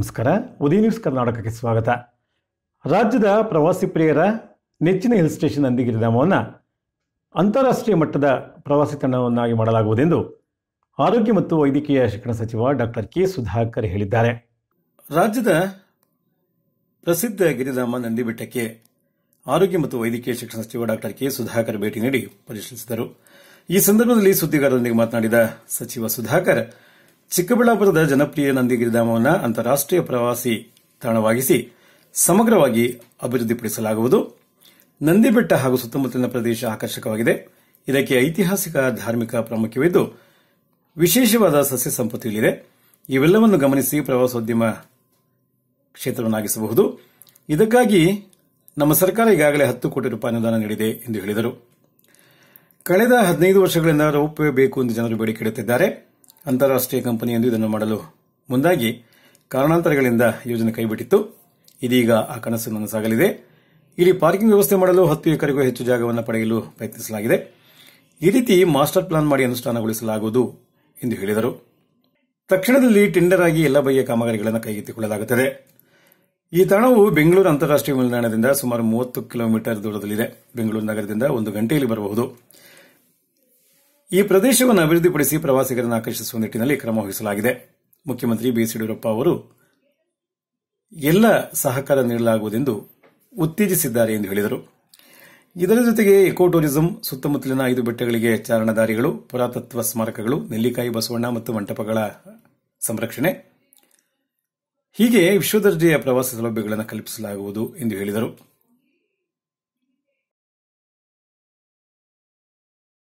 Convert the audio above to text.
ನಮಸ್ಕಾರ ಉದಯ ನ್ಯೂಸ್ ಕರ್ನಾಟಕಕ್ಕೆ ಸ್ವಾಗತ ರಾಜ್ಯದ ಪ್ರವಾಸಿ ಪ್ರಿಯರ ನೆಚ್ಚಿನ ಹಿಲ್ ಸ್ಟೇಷನ್ ನಂದಿಗಿರಿಧಾಮವನ್ನು ಅಂತಾರಾಷ್ಟ್ರೀಯ ಮಟ್ಟದ ಪ್ರವಾಸಿ ತಾಣವನ್ನಾಗಿ ಮಾಡಲಾಗುವುದೆಂದು ಆರೋಗ್ಯ ಮತ್ತು ವೈದ್ಯಕೀಯ ಶಿಕ್ಷಣ ಸಚಿವ ಡಾಕ್ಟರ್ ಕೆ ಸುಧಾಕರ್ ಹೇಳಿದ್ದಾರೆ ರಾಜ್ಯದ ಪ್ರಸಿದ್ಧ ಗಿರಿಧಾಮ ಬೆಟ್ಟಕ್ಕೆ ಆರೋಗ್ಯ ಮತ್ತು ವೈದ್ಯಕೀಯ ಶಿಕ್ಷಣ ಸಚಿವ ಡಾಕ್ಟರ್ ಕೆ ಸುಧಾಕರ್ ಭೇಟಿ ನೀಡಿ ಪರಿಶೀಲಿಸಿದರು ಈ ಸಂದರ್ಭದಲ್ಲಿ ಸುದ್ದಿಗಾರರೊಂದಿಗೆ ಮಾತನಾಡಿದ ಸಚಿವ ಸುಧಾಕರ್ ಚಿಕ್ಕಬಳ್ಳಾಪುರದ ಜನಪ್ರಿಯ ನಂದಿಗಿರಿಧಾಮವನ್ನು ಅಂತಾರಾಷ್ಟೀಯ ಪ್ರವಾಸಿ ತಾಣವಾಗಿಸಿ ಸಮಗ್ರವಾಗಿ ಅಭಿವೃದ್ಧಿಪಡಿಸಲಾಗುವುದು ನಂದಿಬೆಟ್ಟ ಹಾಗೂ ಸುತ್ತಮುತ್ತಲಿನ ಪ್ರದೇಶ ಆಕರ್ಷಕವಾಗಿದೆ ಇದಕ್ಕೆ ಐತಿಹಾಸಿಕ ಧಾರ್ಮಿಕ ಪ್ರಾಮುಖ್ಯವಿದ್ದು ವಿಶೇಷವಾದ ಸಸ್ಯ ಸಂಪತ್ತಿಯಲ್ಲಿದೆ ಇವೆಲ್ಲವನ್ನು ಗಮನಿಸಿ ಪ್ರವಾಸೋದ್ಯಮ ಕ್ಷೇತ್ರವನ್ನಾಗಿಸಬಹುದು ಇದಕ್ಕಾಗಿ ನಮ್ಮ ಸರ್ಕಾರ ಈಗಾಗಲೇ ಹತ್ತು ಕೋಟಿ ರೂಪಾಯಿ ಅನುದಾನ ನೀಡಿದೆ ಎಂದು ಹೇಳಿದರು ಕಳೆದ ಹದಿನೈದು ವರ್ಷಗಳಿಂದ ರೋಪ್ ಬೇಕು ಎಂದು ಜನರು ಬೇಡಿಕೆ ಇಡುತ್ತಿದ್ದಾರೆ ಅಂತಾರಾಷ್ಟ್ರೀಯ ಕಂಪನಿಯೊಂದು ಇದನ್ನು ಮಾಡಲು ಮುಂದಾಗಿ ಕಾರಣಾಂತರಗಳಿಂದ ಯೋಜನೆ ಕೈಬಿಟ್ಟಿತ್ತು ಇದೀಗ ಆ ಕನಸು ನನಸಾಗಲಿದೆ ಇಲ್ಲಿ ಪಾರ್ಕಿಂಗ್ ವ್ಯವಸ್ಥೆ ಮಾಡಲು ಹತ್ತು ಎಕರೆಗೂ ಹೆಚ್ಚು ಜಾಗವನ್ನು ಪಡೆಯಲು ಪ್ರಯತ್ನಿಸಲಾಗಿದೆ ಈ ರೀತಿ ಮಾಸ್ಟರ್ ಪ್ಲಾನ್ ಮಾಡಿ ಅನುಷ್ಠಾನಗೊಳಿಸಲಾಗುವುದು ಎಂದು ಹೇಳಿದರು ತಕ್ಷಣದಲ್ಲಿ ಟೆಂಡರ್ ಆಗಿ ಎಲ್ಲ ಬಗೆಯ ಕಾಮಗಾರಿಗಳನ್ನು ಕೈಗೆತ್ತಿಕೊಳ್ಳಲಾಗುತ್ತದೆ ಈ ತಾಣವು ಬೆಂಗಳೂರು ಅಂತಾರಾಷ್ಟೀಯ ನಿಲ್ದಾಣದಿಂದ ಸುಮಾರು ಮೂವತ್ತು ಕಿಲೋಮೀಟರ್ ದೂರದಲ್ಲಿದೆ ಬೆಂಗಳೂರು ನಗರದಿಂದ ಒಂದು ಗಂಟೆಯಲ್ಲಿ ಬರಬಹುದು ಈ ಪ್ರದೇಶವನ್ನು ಅಭಿವೃದ್ಧಿಪಡಿಸಿ ಪ್ರವಾಸಿಗರನ್ನು ಆಕರ್ಷಿಸುವ ನಿಟ್ಟಿನಲ್ಲಿ ಕ್ರಮ ವಹಿಸಲಾಗಿದೆ ಮುಖ್ಯಮಂತ್ರಿ ಬಿಎಸ್ ಯಡಿಯೂರಪ್ಪ ಅವರು ಎಲ್ಲ ಸಹಕಾರ ನೀಡಲಾಗುವುದೆಂದು ಉತ್ತೇಜಿಸಿದ್ದಾರೆ ಎಂದು ಹೇಳಿದರು ಇದರ ಜೊತೆಗೆ ಎಕೋ ಟೂರಿಸಂ ಸುತ್ತಮುತ್ತಲಿನ ಐದು ಬೆಟ್ಟಗಳಿಗೆ ಚಾರಣದಾರಿಗಳು ಪುರಾತತ್ವ ಸ್ಮಾರಕಗಳು ನೆಲ್ಲಿಕಾಯಿ ಬಸವಣ್ಣ ಮತ್ತು ಮಂಟಪಗಳ ಸಂರಕ್ಷಣೆ ಹೀಗೆ ವಿಶ್ವದರ್ಜೆಯ ಪ್ರವಾಸ ಸೌಲಭ್ಯಗಳನ್ನು ಕಲ್ಪಿಸಲಾಗುವುದು ಎಂದು ಹೇಳಿದರು